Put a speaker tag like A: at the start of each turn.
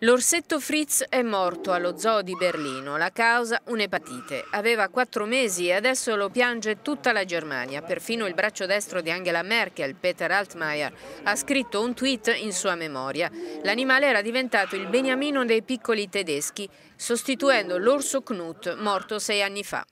A: L'orsetto Fritz è morto allo zoo di Berlino, la causa un'epatite. Aveva quattro mesi e adesso lo piange tutta la Germania. Perfino il braccio destro di Angela Merkel, Peter Altmaier, ha scritto un tweet in sua memoria. L'animale era diventato il beniamino dei piccoli tedeschi, sostituendo l'orso Knut morto sei anni fa.